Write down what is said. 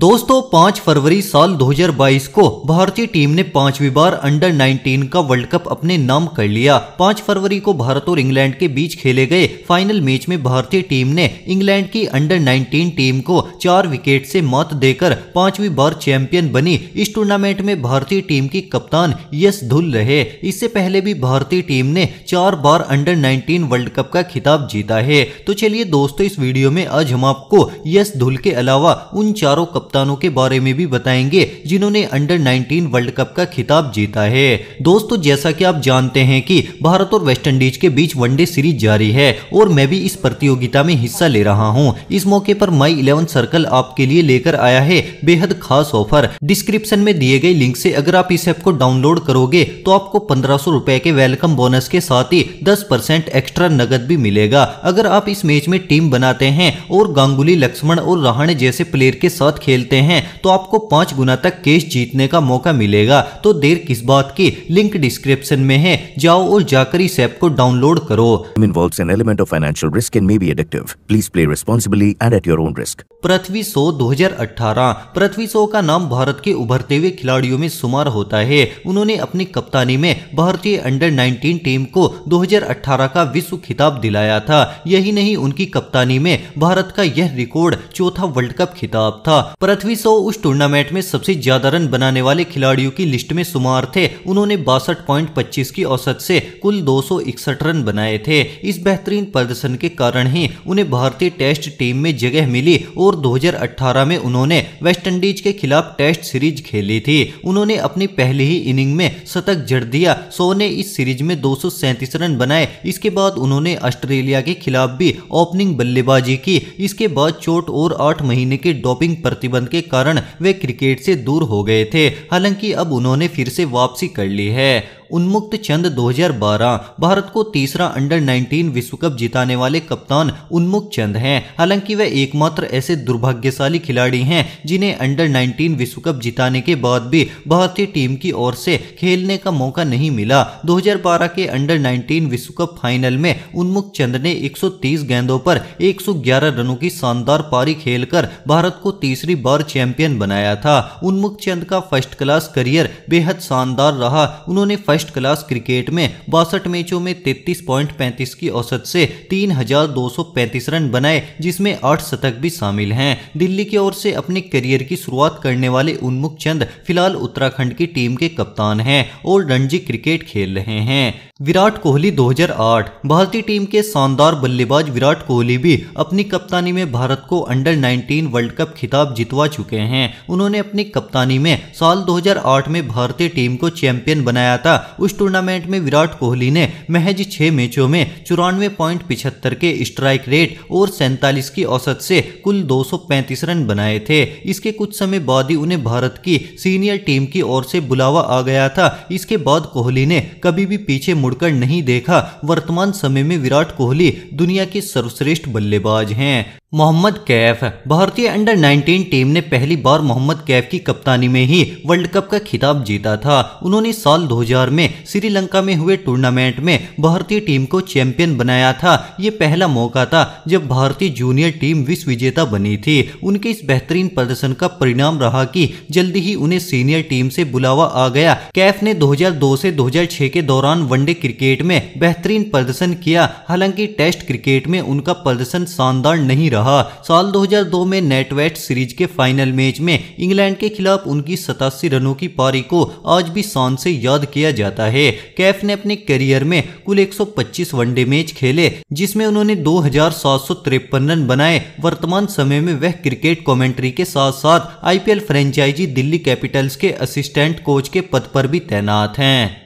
दोस्तों पांच फरवरी साल 2022 को भारतीय टीम ने पांचवी बार अंडर 19 का वर्ल्ड कप अपने नाम कर लिया पांच फरवरी को भारत और इंग्लैंड के बीच खेले गए फाइनल मैच में भारतीय टीम ने इंग्लैंड की अंडर 19 टीम को चार विकेट से मात देकर पांचवी बार चैंपियन बनी इस टूर्नामेंट में भारतीय टीम की कप्तान यश धुल रहे इससे पहले भी भारतीय टीम ने चार बार अंडर नाइनटीन वर्ल्ड कप का खिताब जीता है तो चलिए दोस्तों इस वीडियो में आज हम आपको यश धुल के अलावा उन चारों कप्तानों के बारे में भी बताएंगे जिन्होंने अंडर 19 वर्ल्ड कप का खिताब जीता है दोस्तों जैसा कि आप जानते हैं कि भारत और वेस्ट इंडीज के बीच वनडे सीरीज जारी है और मैं भी इस प्रतियोगिता में हिस्सा ले रहा हूँ इस मौके पर माई इलेवन सर्कल आपके लिए लेकर आया है बेहद खास ऑफर डिस्क्रिप्शन में दिए गए लिंक ऐसी अगर आप इस ऐप को डाउनलोड करोगे तो आपको पंद्रह सौ के वेलकम बोनस के साथ ही दस परसेंट एक्स्ट्रा नगद भी मिलेगा अगर आप इस मैच में टीम बनाते हैं और गांगुली लक्ष्मण और रहाणे जैसे प्लेयर के साथ खेल खेलते हैं तो आपको पाँच गुना तक केस जीतने का मौका मिलेगा तो देर किस बात की लिंक डिस्क्रिप्शन में है जाओ और जाकर इस ऐप को डाउनलोड करो involve an element of financial risk and may be addictive please play responsibly and at your own risk Prithvi Shaw 2018 Prithvi Shaw का नाम भारत के उभरते हुए खिलाड़ियों में शुमार होता है उन्होंने अपनी कप्तानी में भारतीय अंडर 19 टीम को 2018 का विश्व खिताब दिलाया था यही नहीं उनकी कप्तानी में भारत का यह रिकॉर्ड चौथा वर्ल्ड कप खिताब था पृथ्वी शो उस टूर्नामेंट में सबसे ज्यादा रन बनाने वाले खिलाड़ियों की लिस्ट में शुमार थे उन्होंने बासठ की औसत से कुल दो रन बनाए थे इस बेहतरीन प्रदर्शन के कारण ही उन्हें भारतीय टेस्ट टीम में जगह मिली और 2018 में उन्होंने वेस्टइंडीज के खिलाफ टेस्ट सीरीज खेली थी उन्होंने अपनी पहली ही इनिंग में शतक जड़ दिया शो ने इस सीरीज में दो रन बनाए इसके बाद उन्होंने ऑस्ट्रेलिया के खिलाफ भी ओपनिंग बल्लेबाजी की इसके बाद चोट और आठ महीने के डोपिंग प्रतिबंध प्रतिबंध के कारण वे क्रिकेट से दूर हो गए थे हालांकि अब उन्होंने फिर से वापसी कर ली है उन्मुक्त चंद 2012 भारत को तीसरा अंडर 19 विश्व कप जिताने वाले कप्तान उन्मुक्त चंद हैं हालांकि वह एकमात्र ऐसे दुर्भाग्यशाली खिलाड़ी हैं जिन्हें अंडर 19 विश्व कप जिताने के बाद भी भारतीय टीम की ओर से खेलने का मौका नहीं मिला 2012 के अंडर 19 विश्व कप फाइनल में उन्मुक्त चंद ने 130 गेंदों पर 111 रनों की शानदार पारी खेलकर भारत को तीसरी बार चैंपियन बनाया था उन्मुक्त चंद का फर्स्ट क्लास करियर बेहद शानदार रहा उन्होंने फर्स्ट फर्स्ट क्लास क्रिकेट में बासठ मैचों में तैतीस पॉइंट पैंतीस की औसत से तीन हजार दो सौ पैंतीस रन बनाए जिसमें आठ शतक भी शामिल हैं दिल्ली की ओर से अपने करियर की शुरुआत करने वाले उन्मुख चंद फिलहाल उत्तराखंड की टीम के कप्तान हैं और रणजी क्रिकेट खेल रहे हैं विराट कोहली 2008 भारतीय टीम के शानदार बल्लेबाज विराट कोहली भी अपनी कप्तानी में भारत को अंडर 19 वर्ल्ड कप खिताब जितवा चुके हैं उन्होंने अपनी कप्तानी में साल 2008 में भारतीय टीम को चैंपियन बनाया था उस टूर्नामेंट में विराट कोहली ने महज छह मैचों में चौरानवे पॉइंट पिछहत्तर के स्ट्राइक रेट और सैंतालीस की औसत से कुल दो रन बनाए थे इसके कुछ समय बाद ही उन्हें भारत की सीनियर टीम की ओर से बुलावा आ गया था इसके बाद कोहली ने कभी भी पीछे मुड़कर नहीं देखा वर्तमान समय में विराट कोहली दुनिया के सर्वश्रेष्ठ बल्लेबाज हैं मोहम्मद कैफ भारतीय अंडर 19 टीम ने पहली बार मोहम्मद कैफ की कप्तानी में ही वर्ल्ड कप का खिताब जीता था उन्होंने साल 2000 में श्रीलंका में हुए टूर्नामेंट में भारतीय टीम को चैंपियन बनाया था ये पहला मौका था जब भारतीय जूनियर टीम विश्व विजेता बनी थी उनके इस बेहतरीन प्रदर्शन का परिणाम रहा की जल्दी ही उन्हें सीनियर टीम से बुलावा आ गया कैफ ने दो से दो के दौरान वनडे क्रिकेट में बेहतरीन प्रदर्शन किया हालांकि टेस्ट क्रिकेट में उनका प्रदर्शन शानदार नहीं रहा रहा साल 2002 में नेटवेट सीरीज के फाइनल मैच में इंग्लैंड के खिलाफ उनकी सतासी रनों की पारी को आज भी शान से याद किया जाता है कैफ ने अपने करियर में कुल 125 वनडे मैच खेले जिसमें उन्होंने दो रन बनाए वर्तमान समय में वह क्रिकेट कमेंट्री के साथ साथ आईपीएल फ्रेंचाइजी दिल्ली कैपिटल्स के असिस्टेंट कोच के पद पर भी तैनात हैं